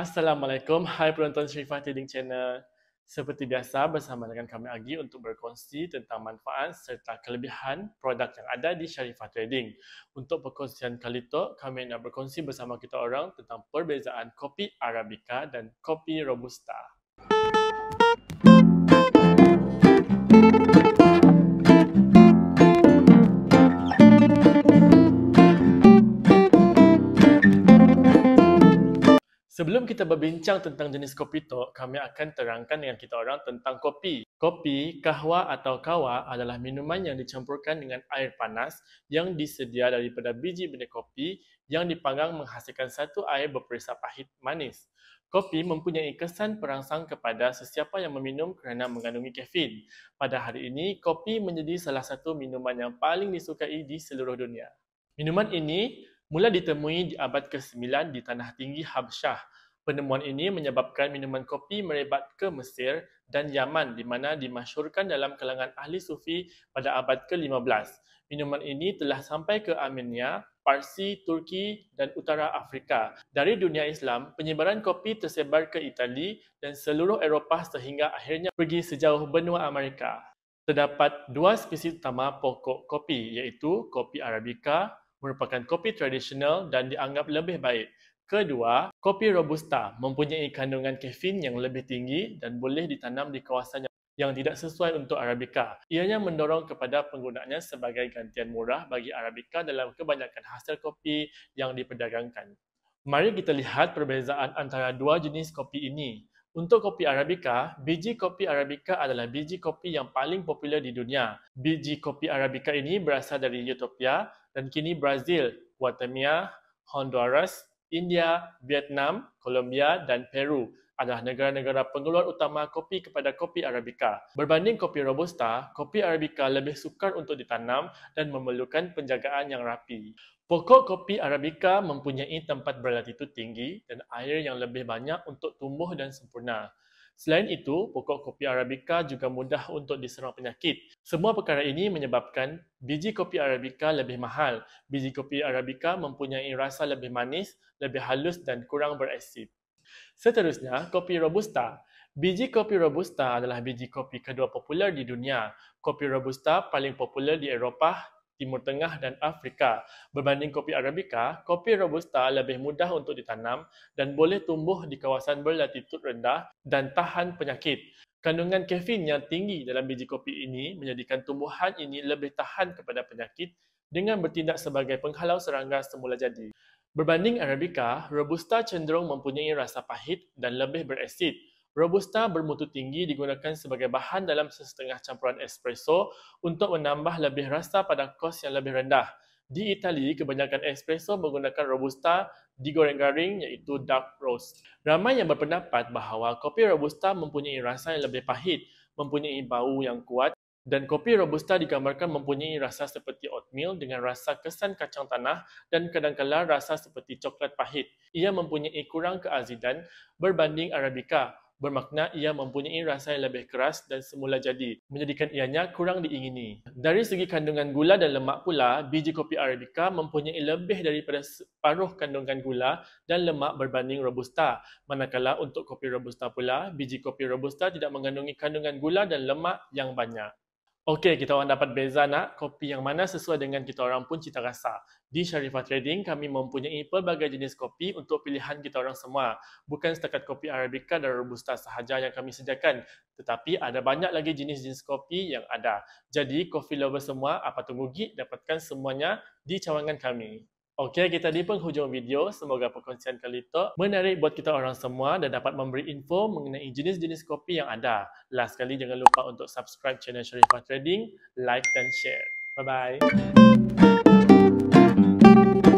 Assalamualaikum. Hai penonton Syarifah Trading Channel. Seperti biasa bersama dengan kami lagi untuk berkongsi tentang manfaat serta kelebihan produk yang ada di Syarifah Trading. Untuk perkongsian kali itu, kami nak berkongsi bersama kita orang tentang perbezaan kopi Arabica dan kopi Robusta. Sebelum kita berbincang tentang jenis kopi tok, kami akan terangkan dengan kita orang tentang kopi. Kopi, kahwa atau kawa adalah minuman yang dicampurkan dengan air panas yang disedia daripada biji benda kopi yang dipanggang menghasilkan satu air berperisa pahit manis. Kopi mempunyai kesan perangsang kepada sesiapa yang meminum kerana mengandungi kafein. Pada hari ini, kopi menjadi salah satu minuman yang paling disukai di seluruh dunia. Minuman ini mula ditemui di abad ke-9 di Tanah Tinggi Habsyah. Penemuan ini menyebabkan minuman kopi merebat ke Mesir dan Yaman di mana dimasyurkan dalam kalangan ahli sufi pada abad ke-15. Minuman ini telah sampai ke Armenia, Parsi, Turki dan utara Afrika. Dari dunia Islam, penyebaran kopi tersebar ke Itali dan seluruh Eropah sehingga akhirnya pergi sejauh benua Amerika. Terdapat dua spesies utama pokok kopi iaitu kopi Arabica, merupakan kopi tradisional dan dianggap lebih baik. Kedua, kopi robusta mempunyai kandungan kafein yang lebih tinggi dan boleh ditanam di kawasan yang tidak sesuai untuk arabica. Ianya mendorong kepada penggunaannya sebagai gantian murah bagi arabica dalam kebanyakan hasil kopi yang diperdagangkan. Mari kita lihat perbezaan antara dua jenis kopi ini. Untuk kopi Arabica, biji kopi Arabica adalah biji kopi yang paling popular di dunia. Biji kopi Arabica ini berasal dari Ethiopia dan kini Brazil, Guatemala, Honduras, India, Vietnam, Colombia dan Peru adalah negara-negara pengeluar utama kopi kepada kopi Arabica. Berbanding kopi Robusta, kopi Arabica lebih sukar untuk ditanam dan memerlukan penjagaan yang rapi. Pokok kopi Arabica mempunyai tempat berlatitud tinggi dan air yang lebih banyak untuk tumbuh dan sempurna. Selain itu, pokok kopi Arabica juga mudah untuk diserang penyakit. Semua perkara ini menyebabkan biji kopi Arabica lebih mahal. Biji kopi Arabica mempunyai rasa lebih manis, lebih halus dan kurang berasid. Seterusnya, kopi Robusta. Biji kopi Robusta adalah biji kopi kedua popular di dunia. Kopi Robusta paling popular di Eropah, Timur Tengah dan Afrika. Berbanding kopi Arabica, kopi Robusta lebih mudah untuk ditanam dan boleh tumbuh di kawasan berlatitud rendah dan tahan penyakit. Kandungan kafein yang tinggi dalam biji kopi ini menjadikan tumbuhan ini lebih tahan kepada penyakit dengan bertindak sebagai penghalau serangga semula jadi. Berbanding Arabica, Robusta cenderung mempunyai rasa pahit dan lebih berasid. Robusta bermutu tinggi digunakan sebagai bahan dalam sesetengah campuran espresso untuk menambah lebih rasa pada kos yang lebih rendah. Di Itali, kebanyakan espresso menggunakan Robusta digoreng-garing iaitu dark roast. Ramai yang berpendapat bahawa kopi Robusta mempunyai rasa yang lebih pahit, mempunyai bau yang kuat dan kopi robusta digambarkan mempunyai rasa seperti oatmeal dengan rasa kesan kacang tanah dan kadangkala rasa seperti coklat pahit. Ia mempunyai kurang keazidan berbanding arabica bermakna ia mempunyai rasa yang lebih keras dan semula jadi menjadikan ianya kurang diingini. Dari segi kandungan gula dan lemak pula, biji kopi arabica mempunyai lebih daripada separuh kandungan gula dan lemak berbanding robusta. Manakala untuk kopi robusta pula, biji kopi robusta tidak mengandungi kandungan gula dan lemak yang banyak. Okey, kita orang dapat beza nak kopi yang mana sesuai dengan kita orang pun cita rasa. Di Sharifah Trading, kami mempunyai pelbagai jenis kopi untuk pilihan kita orang semua. Bukan setakat kopi Arabica dan Robusta sahaja yang kami sediakan. Tetapi ada banyak lagi jenis-jenis kopi yang ada. Jadi, kopi lover semua, apa tunggu git, dapatkan semuanya di cawangan kami. Okey, kita di penghujung video. Semoga perkongsian kali itu menarik buat kita orang semua dan dapat memberi info mengenai jenis-jenis kopi yang ada. Last kali jangan lupa untuk subscribe channel Sharifah Trading, like dan share. Bye-bye.